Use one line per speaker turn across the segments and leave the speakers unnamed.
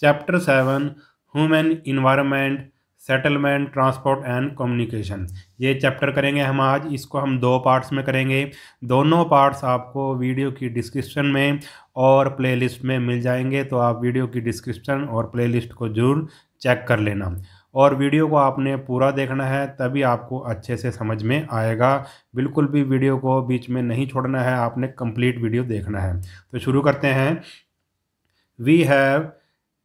Chapter seven human environment settlement transport and communication ये chapter करेंगे हम आज इसको हम दो पार्ट्स में करेंगे दोनों पार्ट्स आपको वीडियो की डिस्क्रिप्शन में और प्लेलिस्ट में मिल जाएंगे तो आप वीडियो की डिस्क्रिप्शन और प्लेलिस्ट को ज़रूर चेक कर लेना और वीडियो को आपने पूरा देखना है तभी आपको अच्छे से समझ में आएगा बिल्कुल भी वीडियो को बीच में नहीं छोड़ना है आपने कंप्लीट वीडियो देखना है तो शुरू करते हैं we have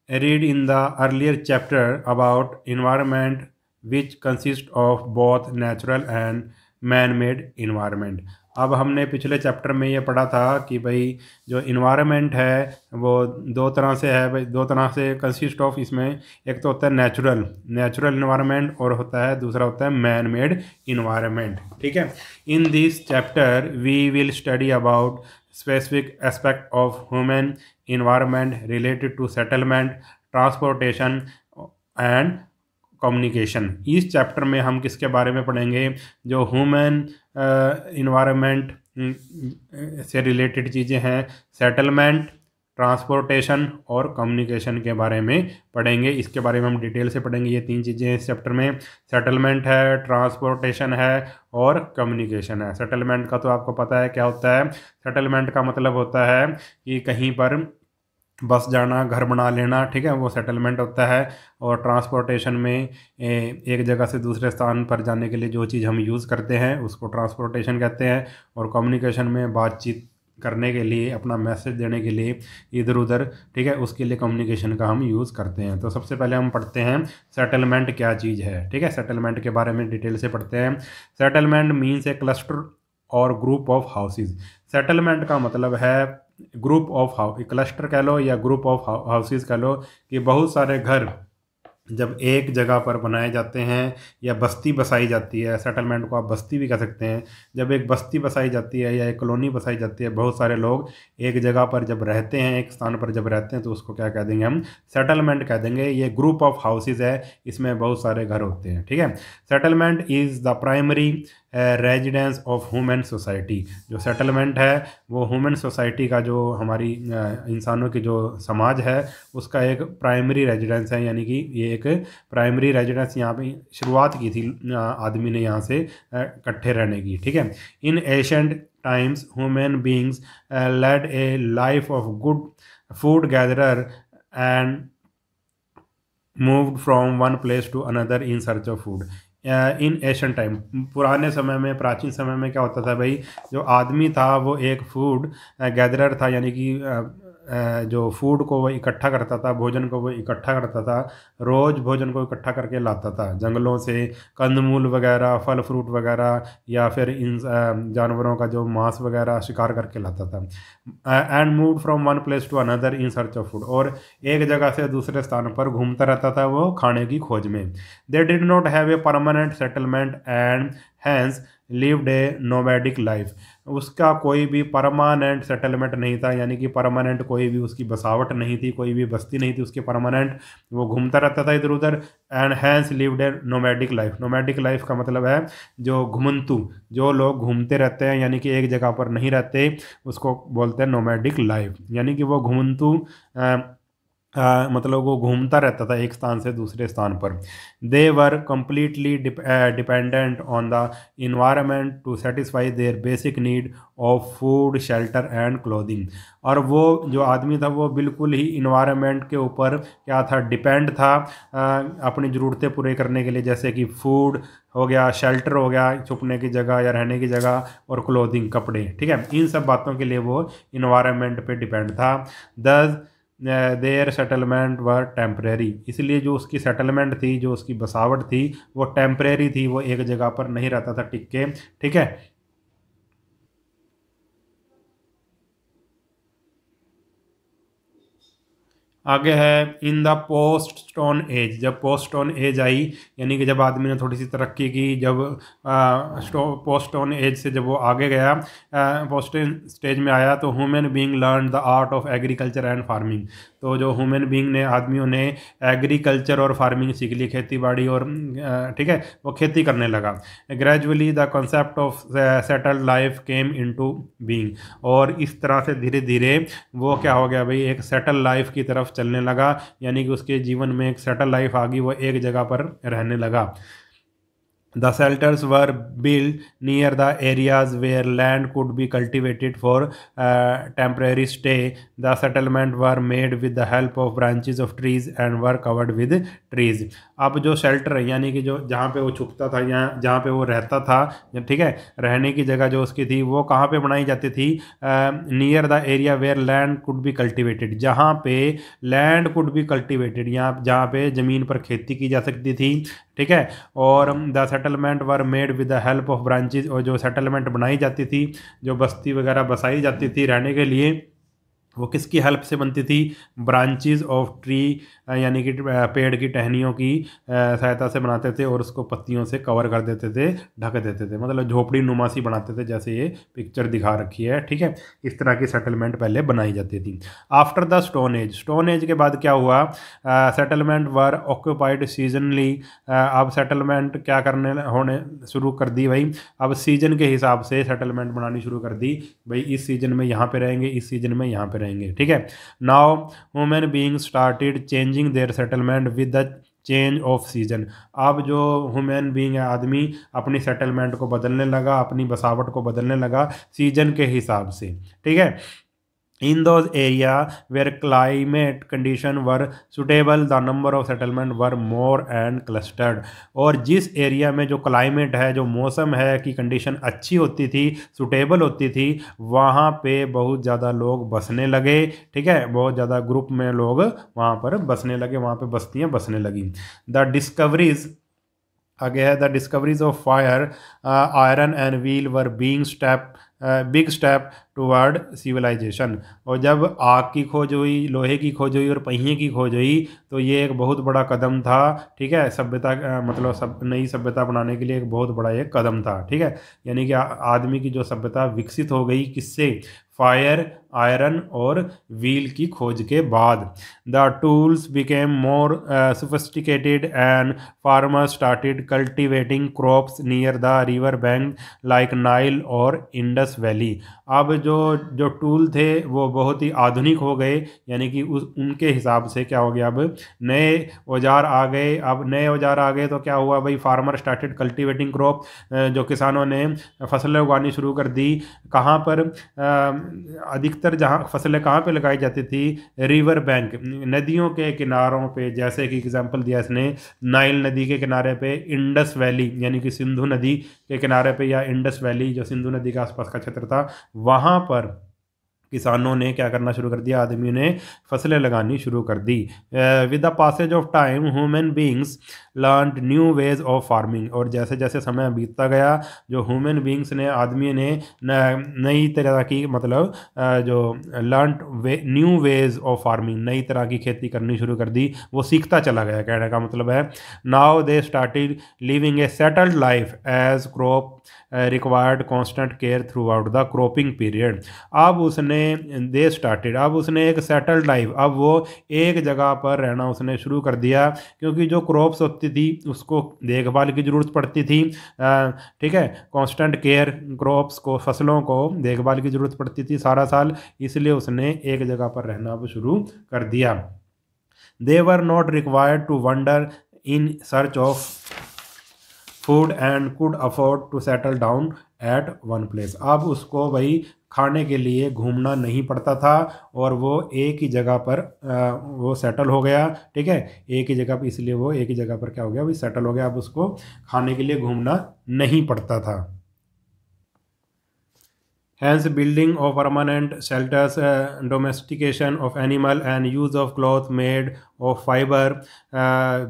read in the earlier chapter about environment which consist of both natural and man-made environment अब हमने पिछले चैप्टर में ये पढ़ा था कि भाई जो इन्वायरमेंट है वो दो तरह से है भाई दो तरह से कंसिस्ट ऑफ इसमें एक तो होता है नेचुरल नेचुरल इन्वायरमेंट और होता है दूसरा होता है मैन मेड इन्वायरमेंट ठीक है in this chapter we will study about specific aspect of human environment related to settlement transportation and communication इस चैप्टर में हम किसके बारे में पढ़ेंगे जो ह्यूमन इन्वायरमेंट से रिलेटेड चीज़ें हैं सेटलमेंट ट्रांसपोर्टेशन और कम्युनिकेशन के बारे में पढ़ेंगे इसके बारे में हम डिटेल से पढ़ेंगे ये तीन चीज़ें इस चैप्टर में सेटलमेंट है ट्रांसपोर्टेशन है और कम्युनिकेशन है सेटलमेंट का तो आपको पता है क्या होता है सेटलमेंट का मतलब होता है कि कहीं पर बस जाना घर बना लेना ठीक है वो सेटलमेंट होता है और ट्रांसपोर्टेशन में एक जगह से दूसरे स्थान पर जाने के लिए जो चीज़ हम यूज़ करते हैं उसको ट्रांसपोर्टेशन कहते हैं और कम्युनिकेशन में बातचीत करने के लिए अपना मैसेज देने के लिए इधर उधर ठीक है उसके लिए कम्युनिकेशन का हम यूज़ करते हैं तो सबसे पहले हम पढ़ते हैं सेटलमेंट क्या चीज़ है ठीक है सेटलमेंट के बारे में डिटेल से पढ़ते हैं सेटलमेंट मीन्स ए क्लस्टर और ग्रुप ऑफ हाउसेज सेटलमेंट का मतलब है ग्रुप ऑफ हाउ क्लस्टर कह लो या ग्रुप ऑफ हाउसेज कह लो कि बहुत सारे घर जब एक जगह पर बनाए जाते हैं या बस्ती बसाई जाती है सेटलमेंट को आप बस्ती भी कह सकते हैं जब एक बस्ती बसाई जाती है या एक कॉलोनी बसाई जाती है बहुत सारे लोग एक जगह पर जब रहते हैं एक स्थान पर जब रहते हैं तो उसको क्या कह देंगे हम सेटलमेंट कह देंगे ये ग्रुप ऑफ हाउसेज है इसमें बहुत सारे घर होते हैं ठीक है settlement is the primary residence of human society जो सेटलमेंट है वो ह्यूमन सोसाइटी का जो हमारी uh, इंसानों की जो समाज है उसका एक प्राइमरी रेजिडेंस है यानी कि ये एक प्राइमरी रेजिडेंस यहाँ पे शुरुआत की थी आदमी ने यहाँ से इकट्ठे रहने की ठीक है in ancient times human beings led a life of good food gatherer and moved from one place to another in search of food in ancient time पुराने समय में प्राचीन समय में क्या होता था भाई जो आदमी था वो एक फूड गैदरर था यानी कि जो फूड को वो इकट्ठा करता था भोजन को वो इकट्ठा करता था रोज़ भोजन को इकट्ठा करके लाता था जंगलों से कंदमूल वगैरह फल फ्रूट वगैरह या फिर इन जानवरों का जो मांस वगैरह शिकार करके लाता था and move from one place to another in search of food और एक जगह से दूसरे स्थान पर घूमता रहता था वो खाने की खोज में they did not have a permanent settlement and hence lived a nomadic life उसका कोई भी परमानेंट सेटलमेंट नहीं था यानी कि परमानेंट कोई भी उसकी बसावट नहीं थी कोई भी बस्ती नहीं थी उसकी परमानेंट वो घूमता रहता था इधर उधर and hence lived a nomadic life nomadic life का मतलब है जो घुमंतु जो लोग घूमते रहते हैं यानी कि एक जगह पर नहीं रहते उसको बोलते हैं नोमैडिक लाइफ यानी कि वो घुमंतु आ, मतलब वो घूमता रहता था एक स्थान से दूसरे स्थान पर they were completely dependent on the environment to satisfy their basic need of food shelter and clothing और वो जो आदमी था वो बिल्कुल ही इन्वायरमेंट के ऊपर क्या था डिपेंड था आ, uh, अपनी ज़रूरतें पूरे करने के लिए जैसे कि फूड हो गया शेल्टर हो गया छुपने की जगह या रहने की जगह और क्लोथिंग कपड़े ठीक है इन सब बातों के लिए वो इन्वायरमेंट पे डिपेंड था दस देयर सेटलमेंट वर टेम्प्रेरी इसलिए जो उसकी सेटलमेंट थी जो उसकी बसावट थी वो टेम्प्रेरी थी वो एक जगह पर नहीं रहता था टिक के ठीक है आगे है in the post stone age जब पोस्ट स्टोन एज आई यानी कि जब आदमी ने थोड़ी सी तरक्की की जब पोस्ट स्टोन एज से जब वो आगे गया पोस्ट स्टेज में आया तो human being learn the art of agriculture and farming तो जो ह्यूमन बीइंग ने आदमियों ने एग्रीकल्चर और फार्मिंग सीख ली खेती बाड़ी और ठीक है वो खेती करने लगा gradually the concept of settled life came into being और इस तरह से धीरे धीरे वो क्या हो गया भाई एक सेटल लाइफ की तरफ चलने लगा यानी कि उसके जीवन में एक सेटल लाइफ आ गई वो एक जगह पर रहने लगा the shelters were build near the areas where land could be cultivated for temporary stay the settlement were made with the help of branches of trees and were covered with trees अब जो shelter है यानी कि जो जहाँ पे वो छुपता था या जहाँ पे वो रहता था ठीक है रहने की जगह जो उसकी थी वो कहाँ पे बनाई जाती थी near the area where land could be cultivated जहाँ पे लैंड कुड बी कल्टिवेटेड यहाँ जहाँ पे ज़मीन पर खेती की जा सकती थी ठीक है और the settlement were made with the help of branches और जो सेटलमेंट बनाई जाती थी जो बस्ती वगैरह बसाई जाती थी रहने के लिए वो किसकी हेल्प से बनती थी ब्रांचेज ऑफ ट्री यानी कि पेड़ की टहनियों की सहायता से बनाते थे और उसको पत्तियों से कवर कर देते थे ढक देते थे मतलब झोपड़ी नुमासी बनाते थे जैसे ये पिक्चर दिखा रखी है ठीक है इस तरह की सेटलमेंट पहले बनाई जाती थी after the stone age stone age के बाद क्या हुआ सेटलमेंट वर ऑक्यूपाइड सीजनली अब सेटलमेंट क्या करने होने शुरू कर दी भाई अब सीजन के हिसाब से सेटलमेंट बनानी शुरू कर दी भाई इस सीजन में यहाँ पर रहेंगे इस सीजन में यहाँ पर रहेंगे ठीक है now women being started changing their settlement with the change of season अब जो ह्यूमन बीइंग है आदमी अपनी सेटलमेंट को बदलने लगा अपनी बसावट को बदलने लगा सीजन के हिसाब से ठीक है In those area where climate condition were suitable, the number of settlement were more and clustered. और जिस एरिया में जो क्लाइमेट है जो मौसम है की कंडीशन अच्छी होती थी सुटेबल होती थी वहाँ पर बहुत ज़्यादा लोग बसने लगे ठीक है बहुत ज़्यादा ग्रुप में लोग वहाँ पर बसने लगे वहाँ पर बस्तियाँ बसने लगी द डिस्कवरीज आगे है the discoveries of fire iron and wheel were being step big step toward civilization और जब आग की खोज हुई लोहे की खोज हुई और पहिए की खोज हुई तो ये एक बहुत बड़ा कदम था ठीक है सभ्यता मतलब सब नई सभ्यता बनाने के लिए एक बहुत बड़ा एक कदम था ठीक है यानी कि आदमी की जो सभ्यता विकसित हो गई किससे फायर आयरन और व्हील की खोज के बाद the tools became more sophisticated and farmer started cultivating crops near the river bank like Nile और इंडस वैली अब जो जो टूल थे वो बहुत ही आधुनिक हो गए यानी कि उस उनके हिसाब से क्या हो गया अब नए औजार आ गए अब नए औजार आ गए तो क्या हुआ भाई फार्मर स्टार्टेड कल्टिवेटिंग क्रॉप जो किसानों ने फसलें उगानी शुरू कर दी कहाँ पर uh, अधिक अधिकतर जहाँ फसलें कहाँ पे लगाई जाती थी रिवर बैंक नदियों के किनारों पे जैसे कि एग्जांपल दिया इसने नाइल नदी के किनारे पे इंडस वैली यानी कि सिंधु नदी के किनारे पे या इंडस वैली जो सिंधु नदी के आसपास का क्षेत्र था वहाँ पर किसानों ने क्या करना शुरू कर दिया आदमियों ने फसलें लगानी शुरू कर दी with the passage of time human beings learn new ways of farming और जैसे जैसे समय बीतता गया जो ह्यूमन बींग्स ने आदमियों ने नई तरह की मतलब जो लर्न वे न्यू वेज ऑफ फार्मिंग नई तरह की खेती करनी शुरू कर दी वो सीखता चला गया कहने का मतलब है now they started living a settled life as crop required constant care throughout the cropping period अब उसने दे स्टार्टेड अब उसने एक सेटल्ड लाइफ अब वो एक जगह पर रहना उसने शुरू कर दिया क्योंकि जो क्रॉप्स होती थी उसको देखभाल की ज़रूरत पड़ती थी ठीक है कॉन्स्टेंट केयर क्रॉप्स को फसलों को देखभाल की ज़रूरत पड़ती थी सारा साल इसलिए उसने एक जगह पर रहना अब शुरू कर दिया they were not required to wander in search of food and could afford to settle down at one place अब उसको वही खाने के लिए घूमना नहीं पड़ता था और वो एक ही जगह पर वो सेटल हो गया ठीक है एक ही जगह पर इसलिए वो एक ही जगह पर क्या हो गया वही सेटल हो गया अब उसको खाने के लिए घूमना नहीं पड़ता था hence building of permanent shelters domestication of animal and use of cloth made of fibre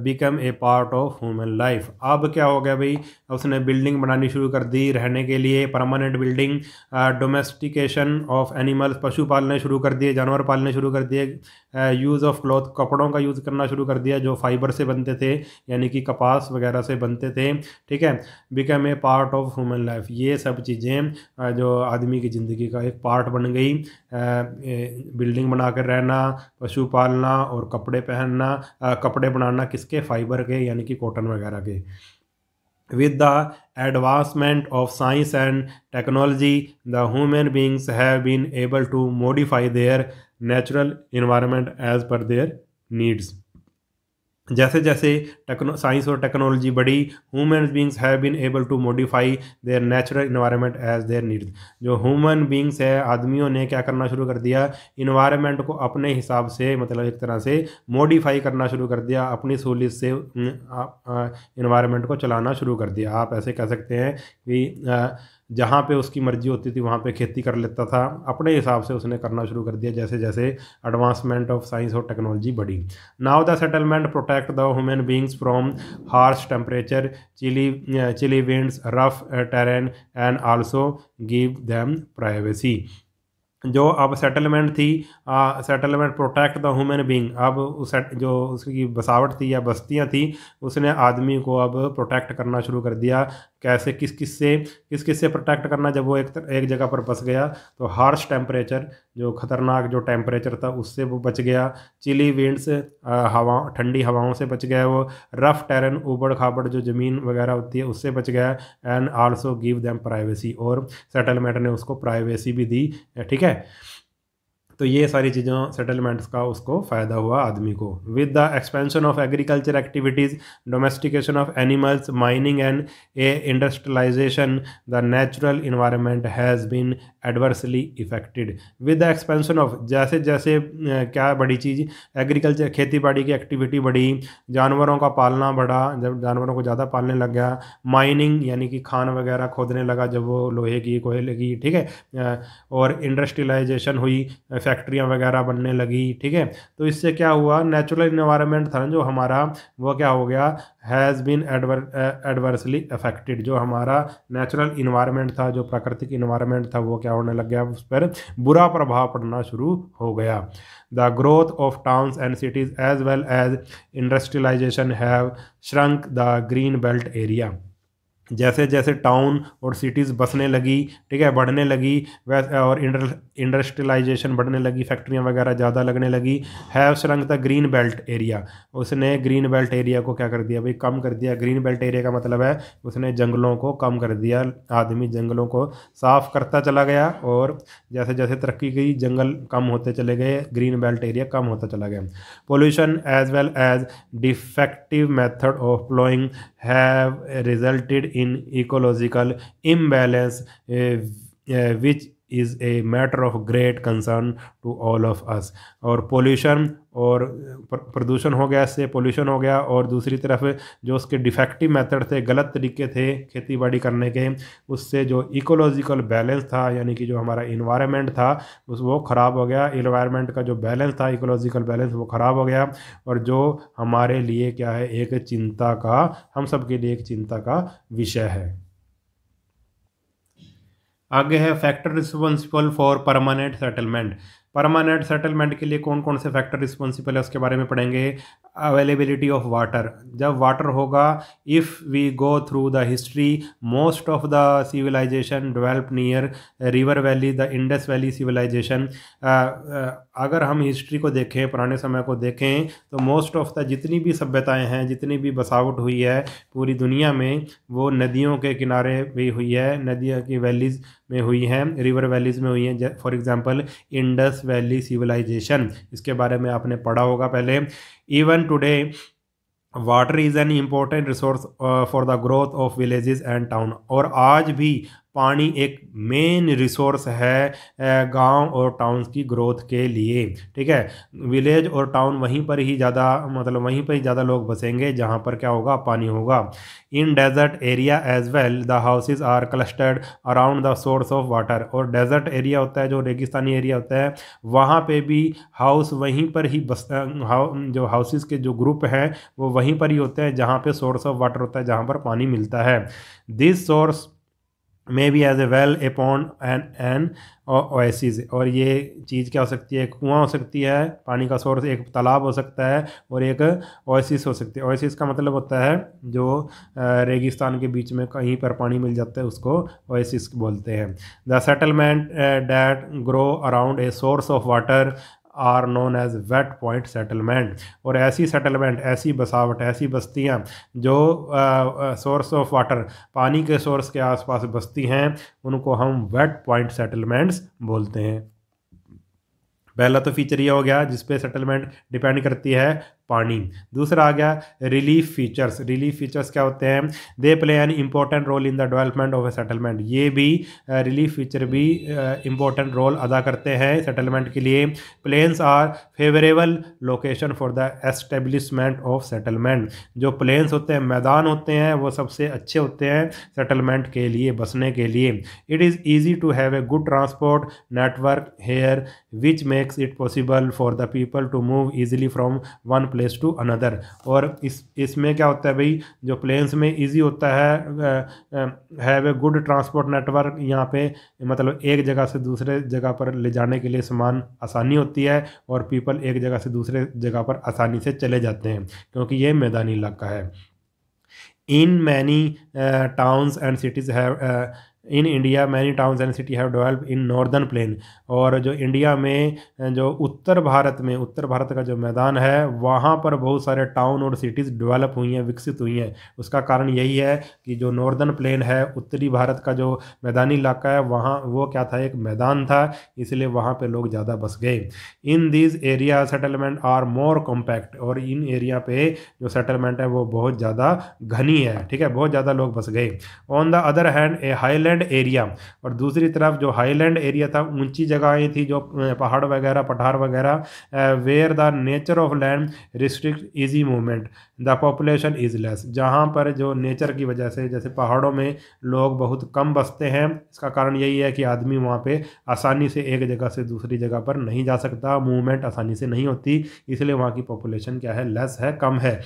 become a part of human life अब क्या हो गया भाई उसने बिल्डिंग बनानी शुरू कर दी रहने के लिए permanent building domestication of animals पशु पालने शुरू कर दिए जानवर पालने शुरू कर दिए यूज़ ऑफ क्लॉथ कपड़ों का यूज़ करना शुरू कर दिया जो फाइबर से बनते थे यानी कि कपास वगैरह से बनते थे ठीक है become a part of human life ये सब चीज़ें uh, जो आदमी की ज़िंदगी का एक पार्ट बन गई बिल्डिंग uh, बनाकर रहना पशु पालना और कपड़े पहन पहनना कपड़े बनाना किसके फाइबर के यानी कि कॉटन वगैरह के with the advancement of science and technology the human beings have been able to modify their natural environment as per their needs जैसे जैसे टेक्नो साइंस और टेक्नोलॉजी बढ़ी human beings have been able to modify their natural environment as their needs जो human beings है आदमियों ने क्या करना शुरू कर दिया इन्वायरमेंट को अपने हिसाब से मतलब एक तरह से मॉडिफाई करना शुरू कर दिया अपनी सहूलियत से इन्वायरमेंट को चलाना शुरू कर दिया आप ऐसे कह सकते हैं कि जहाँ पे उसकी मर्जी होती थी वहाँ पे खेती कर लेता था अपने हिसाब से उसने करना शुरू कर दिया जैसे जैसे एडवांसमेंट ऑफ साइंस और टेक्नोलॉजी बढ़ी now the settlement protect the human beings from harsh temperature chilly chilly winds rough terrain and also give them privacy जो अब सेटलमेंट थी settlement protect the human being अब उस जो उसकी बसावट थी या बस्तियां थी उसने आदमी को अब प्रोटेक्ट करना शुरू कर दिया कैसे किस किस से किस किस से प्रोटेक्ट करना जब वो एक एक जगह पर बस गया तो हार्श टेम्परेचर जो खतरनाक जो टेम्परेचर था उससे वो बच गया चिली विंड्स हवा ठंडी हवाओं से बच गया वो रफ़ टेरन ऊबड़ खाबड़ जो ज़मीन वगैरह होती है उससे बच गया and also give them privacy और सेटलमेंट ने उसको प्राइवेसी भी दी ठीक है तो ये सारी चीज़ों सेटलमेंट्स का उसको फ़ायदा हुआ आदमी को with the expansion of agriculture activities domestication of animals mining and a industrialization the natural environment has been adversely affected with the expansion of जैसे जैसे क्या बड़ी चीज़ एग्रीकल्चर खेती बाड़ी की एक्टिविटी बढ़ी जानवरों का पालना बढ़ा जब जानवरों को ज़्यादा पालने लग गया माइनिंग यानी कि खान वगैरह खोदने लगा जब वो लोहे की कोयले की ठीक है और इंडस्ट्रियलाइजेशन हुई फैक्ट्रियाँ वगैरह बनने लगी ठीक है तो इससे क्या हुआ नेचुरल इन्वायरमेंट था ना जो हमारा वो क्या हो गया has been adver adversely affected जो हमारा नेचुरल इन्वायरमेंट था जो प्राकृतिक इन्वायरमेंट था वो क्या होने लग गया उस पर बुरा प्रभाव पड़ना शुरू हो गया the growth of towns and cities as well as industrialization have shrunk the green belt area जैसे जैसे टाउन और सिटीज़ बसने लगी ठीक है बढ़ने लगी वैसे और इंडस्ट्रियलाइजेशन बढ़ने लगी फैक्ट्रियाँ वगैरह ज़्यादा लगने लगी हैव श्रंक था ग्रीन बेल्ट एरिया उसने ग्रीन बेल्ट एरिया को क्या कर दिया भाई कम कर दिया ग्रीन बेल्ट एरिया का मतलब है उसने जंगलों को कम कर दिया आदमी जंगलों को साफ़ करता चला गया और जैसे जैसे तरक्की गई जंगल कम होते चले गए ग्रीन बेल्ट एरिया कम होता चला गया pollution as well as defective method of ploughing have resulted in ecological imbalance uh, uh, which is a matter of great concern to all of us और पोल्यूशन और प्रदूषण हो गया इससे पोल्यूशन हो गया और दूसरी तरफ जो उसके डिफेक्टिव मेथड थे गलत तरीके थे खेती बाड़ी करने के उससे जो इकोलॉजिकल बैलेंस था यानी कि जो हमारा इन्वायरमेंट था उस वो ख़राब हो गया इन्वायरमेंट का जो बैलेंस था इकोलॉजिकल बैलेंस वो ख़राब हो गया और जो हमारे लिए क्या है एक चिंता का हम सब के लिए एक चिंता का विषय है आगे है factor responsible for permanent settlement permanent settlement के लिए कौन कौन से फैक्टर रिस्पॉन्सिबल है उसके बारे में पढ़ेंगे अवेलेबिलिटी ऑफ वाटर जब वाटर होगा if we go through the history most of the civilization develop near river valley the Indus valley civilization अगर हम हिस्ट्री को देखें पुराने समय को देखें तो मोस्ट ऑफ द जितनी भी सभ्यताएं हैं जितनी भी बसावट हुई है पूरी दुनिया में वो नदियों के किनारे भी हुई है नदियों की वैलीज़ में हुई हैं रिवर वैलीज़ में हुई हैं for example Indus valley civilization इसके बारे में आपने पढ़ा होगा पहले even today water is an important resource for the growth of villages and town और आज भी पानी एक मेन रिसोर्स है गांव और टाउन की ग्रोथ के लिए ठीक है विलेज और टाउन वहीं पर ही ज़्यादा मतलब वहीं पर ही ज़्यादा लोग बसेंगे जहाँ पर क्या होगा पानी होगा in desert area as well the houses are clustered around the source of water और डेजर्ट एरिया होता है जो रेगिस्तानी एरिया होता है वहाँ पर भी हाउस वहीं पर ही बस जो हाउसेज के जो ग्रुप हैं वो वहीं पर ही होते हैं जहाँ पर सोर्स ऑफ वाटर होता है जहाँ पर पानी मिलता है this source may be as a well a pond an an और ओएसिस और ये चीज़ क्या हो सकती है कुआं हो सकती है पानी का सोर्स एक तालाब हो सकता है और एक ओएसिस हो सकती है ओएसिस का मतलब होता है जो रेगिस्तान के बीच में कहीं पर पानी मिल जाता है उसको ओएसिस बोलते हैं the settlement that grow around a source of water are known as wet point settlement और ऐसी सेटलमेंट ऐसी बसावट ऐसी बस्तियाँ जो सोर्स ऑफ वाटर पानी के सोर्स के आसपास बस्ती हैं उनको हम वेट पॉइंट सेटलमेंट्स बोलते हैं पहला तो फीचर ये हो गया जिस पे सेटलमेंट डिपेंड करती है पानी दूसरा आ गया रिलीफ फीचर्स रिलीफ फीचर्स क्या होते हैं they play an important role in the development of a settlement ये भी रिलीफ फीचर भी इम्पॉर्टेंट रोल अदा करते हैं सेटलमेंट के लिए plains are favourable location for the establishment of settlement जो प्लेन्स होते हैं मैदान होते हैं वो सबसे अच्छे होते हैं सेटलमेंट के लिए बसने के लिए it is easy to have a good transport network here which makes it possible for the people to move easily from one play place to another और इस इसमें क्या होता है भाई जो प्लेन्स में इजी होता है have a good transport network यहाँ पे मतलब एक जगह से दूसरे जगह पर ले जाने के लिए सामान आसानी होती है और पीपल एक जगह से दूसरे जगह पर आसानी से चले जाते हैं क्योंकि ये मैदानी इलाका है in many towns and cities है in India many towns and city have develop in northern plain और जो इंडिया में जो उत्तर भारत में उत्तर भारत का जो मैदान है वहाँ पर बहुत सारे टाउन और सिटीज़ डेवलप हुई हैं विकसित हुई हैं उसका कारण यही है कि जो नॉर्दर्न प्लेन है उत्तरी भारत का जो मैदानी इलाका है वहाँ वो क्या था एक मैदान था इसलिए वहाँ पर लोग ज़्यादा बस गए in these area settlement are more compact और इन एरिया पे जो सेटलमेंट है वो बहुत ज़्यादा घनी है ठीक है बहुत ज़्यादा लोग बस गए on the other hand a highland land area और दूसरी तरफ जो हाईलैंड एरिया था ऊंची जगहें थी जो पहाड़ वगैरह पठार वगैरह where the nature of land restrict easy movement the population is less जहाँ पर जो नेचर की वजह से जैसे पहाड़ों में लोग बहुत कम बसते हैं इसका कारण यही है कि आदमी वहाँ पर आसानी से एक जगह से दूसरी जगह पर नहीं जा सकता मूवमेंट आसानी से नहीं होती इसलिए वहाँ की पॉपुलेशन क्या है लेस है कम है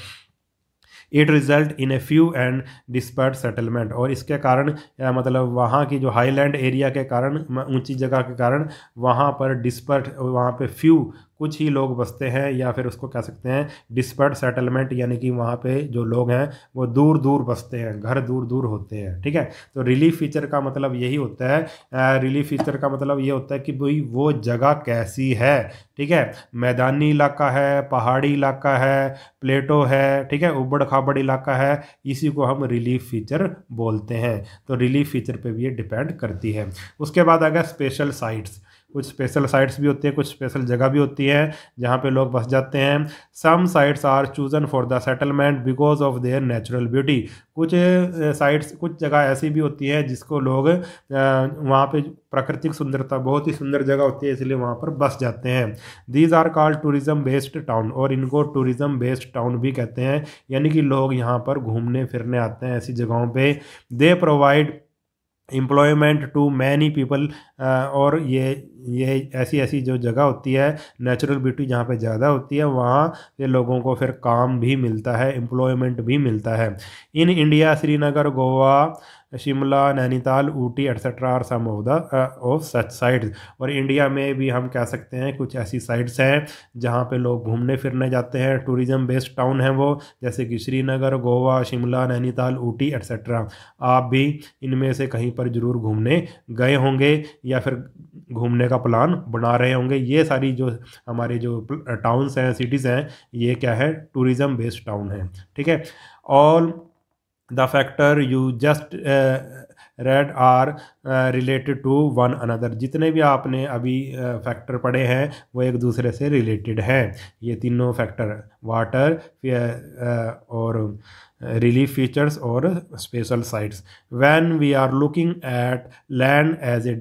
it result in a few and dispersed settlement और इसके कारण मतलब वहाँ की जो हाईलैंड एरिया के कारण ऊंची जगह के कारण वहाँ पर डिस्पर्ट वहाँ पे फ्यू कुछ ही लोग बसते हैं या फिर उसको कह सकते हैं डिस्पर्ट सेटलमेंट यानी कि वहाँ पे जो लोग हैं वो दूर दूर बसते हैं घर दूर दूर होते हैं ठीक है तो रिलीफ फीचर का मतलब यही होता है रिलीफ फीचर का मतलब ये होता है कि भाई वो जगह कैसी है ठीक है मैदानी इलाका है पहाड़ी इलाका है प्लेटो है ठीक है उबड़ खाबड़ इलाका है इसी को हम रिलीफ फीचर बोलते हैं तो रिलीफ फीचर पर भी ये डिपेंड करती है उसके बाद आ गया स्पेशल साइट्स कुछ स्पेशल साइट्स भी होती हैं कुछ स्पेशल जगह भी होती है जहाँ पे लोग बस जाते हैं some sites are chosen for the settlement because of their natural beauty कुछ साइट्स कुछ जगह ऐसी भी होती है जिसको लोग वहाँ पे प्राकृतिक सुंदरता बहुत ही सुंदर जगह होती है इसलिए वहाँ पर बस जाते हैं these are called tourism based town और इनको टूरिज़म बेस्ड टाउन भी कहते हैं यानी कि लोग यहाँ पर घूमने फिरने आते हैं ऐसी जगहों पर they provide employment to many people और ये ये ऐसी ऐसी जो जगह होती है नेचुरल ब्यूटी जहाँ पे ज़्यादा होती है वहाँ ये लोगों को फिर काम भी मिलता है एम्प्लॉयमेंट भी मिलता है in India Srinagar Goa Shimla Nainital Ooty etcetera are some of the of such sites और इंडिया uh, में भी हम कह सकते हैं कुछ ऐसी साइट्स हैं जहाँ पे लोग घूमने फिरने जाते हैं टूरिज़म बेस्ड टाउन है वो जैसे कि श्रीनगर गोवा शिमला नैनीताल ऊटी एट्सट्रा आप भी इनमें से कहीं पर ज़रूर घूमने गए होंगे या फिर घूमने का प्लान बना रहे होंगे ये सारी जो हमारे जो टाउन्स uh, हैं सिटीज़ हैं ये क्या है टूरिज़म बेस्ड टाउन है ठीक है all the factor you just read are related to one another जितने भी आपने अभी फैक्टर uh, पढ़े हैं वो एक दूसरे से रिलेटेड हैं ये तीनों फैक्टर वाटर uh, और रिलीफ uh, फीचर्स और special sites when we are looking at land as a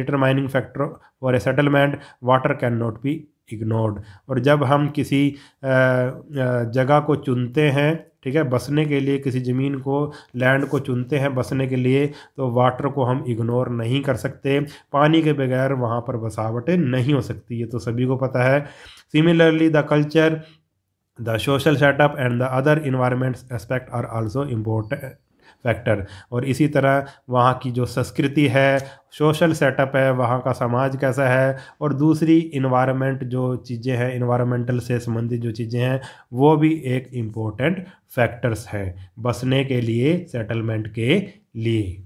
determining factor for a settlement water can not be ignored और जब हम किसी जगह को चुनते हैं ठीक है बसने के लिए किसी ज़मीन को लैंड को चुनते हैं बसने के लिए तो वाटर को हम इग्नोर नहीं कर सकते पानी के बगैर वहाँ पर बसावटें नहीं हो सकती ये तो सभी को पता है similarly the culture the social setup and the other environment aspect are also important factor और इसी तरह वहाँ की जो संस्कृति है सोशल सेटअप है वहाँ का समाज कैसा है और दूसरी इन्वायरमेंट जो चीज़ें हैं इन्वायरमेंटल से संबंधित जो चीज़ें हैं वो भी एक इम्पोर्टेंट फैक्टर्स हैं बसने के लिए सेटलमेंट के लिए